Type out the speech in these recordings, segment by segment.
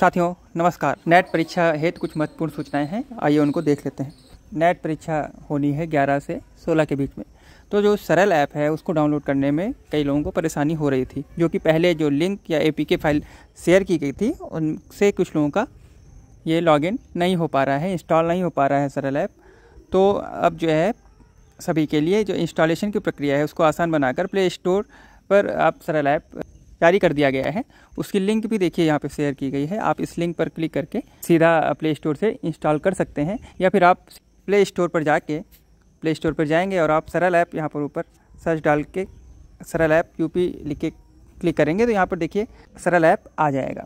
साथियों नमस्कार नेट परीक्षा हेतु कुछ महत्वपूर्ण सूचनाएं हैं आइए उनको देख लेते हैं नेट परीक्षा होनी है 11 से 16 के बीच में तो जो सरल ऐप है उसको डाउनलोड करने में कई लोगों को परेशानी हो रही थी जो कि पहले जो लिंक या ए फाइल शेयर की गई थी उनसे कुछ लोगों का ये लॉगिन नहीं हो पा रहा है इंस्टॉल नहीं हो पा रहा है सरल ऐप तो अब जो है सभी के लिए जो इंस्टॉलेशन की प्रक्रिया है उसको आसान बनाकर प्ले स्टोर पर आप सरल ऐप जारी कर दिया गया है उसकी लिंक भी देखिए यहाँ पे शेयर की गई है आप इस लिंक पर क्लिक करके सीधा प्ले स्टोर से इंस्टॉल कर सकते हैं या फिर आप प्ले स्टोर पर जाके प्ले स्टोर पर जाएंगे और आप सरल ऐप यहाँ पर ऊपर सर्च डाल के सरल ऐप यू पी लिख के क्लिक करेंगे तो यहाँ पर देखिए सरल ऐप आ जाएगा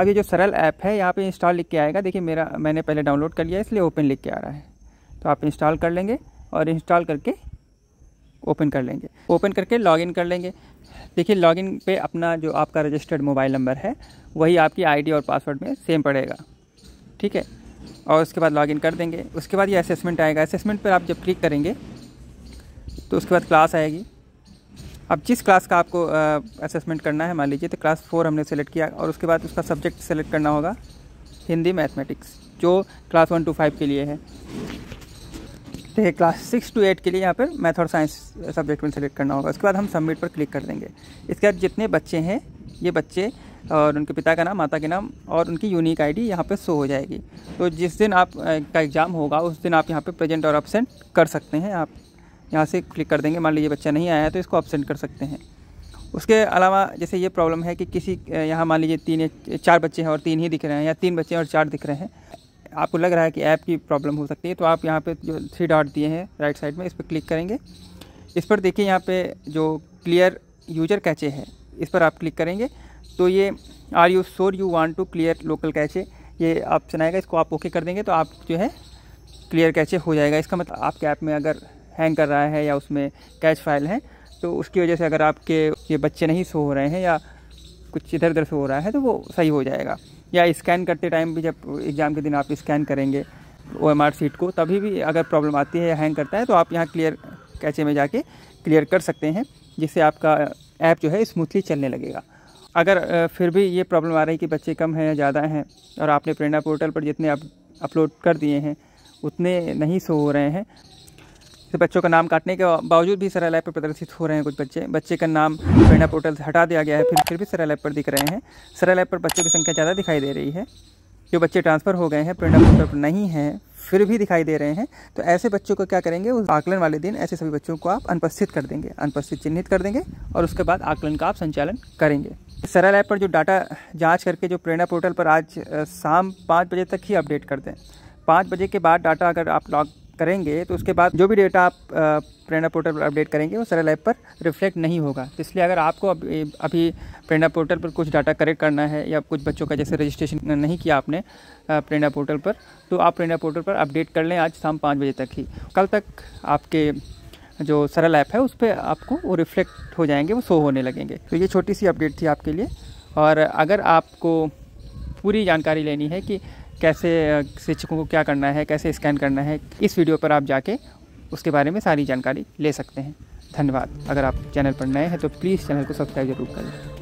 अब ये जो सरल ऐप है यहाँ पर इंस्टॉल लिख के आएगा देखिए मेरा मैंने पहले डाउनलोड कर लिया इसलिए ओपन लिख के आ रहा है तो आप इंस्टॉल कर लेंगे और इंस्टॉल करके ओपन कर लेंगे ओपन करके लॉगिन कर लेंगे देखिए लॉगिन पे अपना जो आपका रजिस्टर्ड मोबाइल नंबर है वही आपकी आईडी और पासवर्ड में सेम पड़ेगा ठीक है और उसके बाद लॉगिन कर देंगे उसके बाद ये असेसमेंट आएगा असेसमेंट पर आप जब क्लिक करेंगे तो उसके बाद क्लास आएगी अब जिस क्लास का आपको असेसमेंट करना है मान लीजिए तो क्लास फोर हमने सेलेक्ट किया और उसके बाद उसका सब्जेक्ट सेलेक्ट करना होगा हिंदी मैथमेटिक्स जो क्लास वन टू फाइव के लिए है ठीक है क्लास सिक्स टू एट के लिए यहाँ पर मैथ और साइंस सब्जेक्ट में सेलेक्ट करना होगा उसके बाद हम सबमिट पर क्लिक कर देंगे इसके बाद जितने बच्चे हैं ये बच्चे और उनके पिता का नाम माता के नाम और उनकी यूनिक आईडी यहाँ पर शो हो जाएगी तो जिस दिन आप का एग्ज़ाम होगा उस दिन आप यहाँ पर प्रेजेंट और अपसेंट कर सकते हैं आप यहाँ से क्लिक कर देंगे मान लीजिए बच्चा नहीं आया तो इसको अपसेंट कर सकते हैं उसके अलावा जैसे ये प्रॉब्लम है कि किसी यहाँ मान लीजिए तीन चार बच्चे हैं और तीन ही दिख रहे हैं या तीन बच्चे और चार दिख रहे हैं आपको लग रहा है कि ऐप की प्रॉब्लम हो सकती है तो आप यहाँ पे जो थ्री डॉट दिए हैं राइट साइड में इस पर क्लिक करेंगे इस पर देखिए यहाँ पे जो क्लियर यूजर कैचे है इस पर आप क्लिक करेंगे तो ये are you sure you want to clear local cache ये ऑप्शन आएगा इसको आप ओके कर देंगे तो आप जो है क्लियर कैचे हो जाएगा इसका मतलब आपके ऐप में अगर हैंग कर रहा है या उसमें कैच फाइल है तो उसकी वजह से अगर आपके ये बच्चे नहीं सो हो रहे हैं या कुछ इधर उधर से हो रहा है तो वो सही हो जाएगा या स्कैन करते टाइम भी जब एग्ज़ाम के दिन आप स्कैन करेंगे ओ एम आर सीट को तभी भी अगर प्रॉब्लम आती है या हैंग करता है तो आप यहाँ क्लियर कैचे में जाके क्लियर कर सकते हैं जिससे आपका ऐप जो है स्मूथली चलने लगेगा अगर फिर भी ये प्रॉब्लम आ रही है कि बच्चे कम हैं या ज़्यादा हैं और आपने प्रेरणा पोर्टल पर जितने आप अप, अपलोड कर दिए हैं उतने नहीं सो हो रहे हैं तो बच्चों का नाम काटने के बावजूद भी सराय लैब पर प्रदर्शित हो रहे हैं कुछ बच्चे बच्चे का नाम प्रेरणा पोर्टल से हटा दिया गया है फिर फिर भी सराय लैब पर दिख रहे हैं सराय लैब पर बच्चों की संख्या ज़्यादा दिखाई दे रही है जो बच्चे ट्रांसफ़र हो गए हैं प्रेरणा पोर्टल पर नहीं हैं फिर भी दिखाई दे रहे हैं तो ऐसे बच्चों को क्या करेंगे उस आकलन वाले दिन ऐसे सभी बच्चों को आप अनुपस्थित कर देंगे अनुपस्थित चिन्हित कर देंगे और उसके बाद आकलन का आप संचालन करेंगे सरल ऐप पर जो डाटा जांच करके जो प्रेरणा पोर्टल पर आज शाम पाँच बजे तक ही अपडेट कर दें पाँच बजे के बाद डाटा अगर आप लॉग करेंगे तो उसके बाद जो भी डेटा आप प्रेरणा पोर्टल पर अपडेट करेंगे वो सरल ऐप पर रिफ्लेक्ट नहीं होगा तो इसलिए अगर आपको अभी प्रेरणा पोर्टल पर कुछ डाटा करेक्ट करना है या कुछ बच्चों का जैसे रजिस्ट्रेशन नहीं किया आपने प्रेरणा पोर्टल पर तो आप प्रेरणा पोर्टल पर अपडेट कर लें आज शाम पाँच बजे तक ही कल तक आपके जो सरल ऐप है उस पर आपको वो रिफ्लेक्ट हो जाएंगे वो शो होने लगेंगे तो ये छोटी सी अपडेट थी आपके लिए और अगर आपको पूरी जानकारी लेनी है कि कैसे शिक्षकों को क्या करना है कैसे स्कैन करना है इस वीडियो पर आप जाके उसके बारे में सारी जानकारी ले सकते हैं धन्यवाद अगर आप चैनल पर नए हैं तो प्लीज़ चैनल को सब्सक्राइब जरूर करें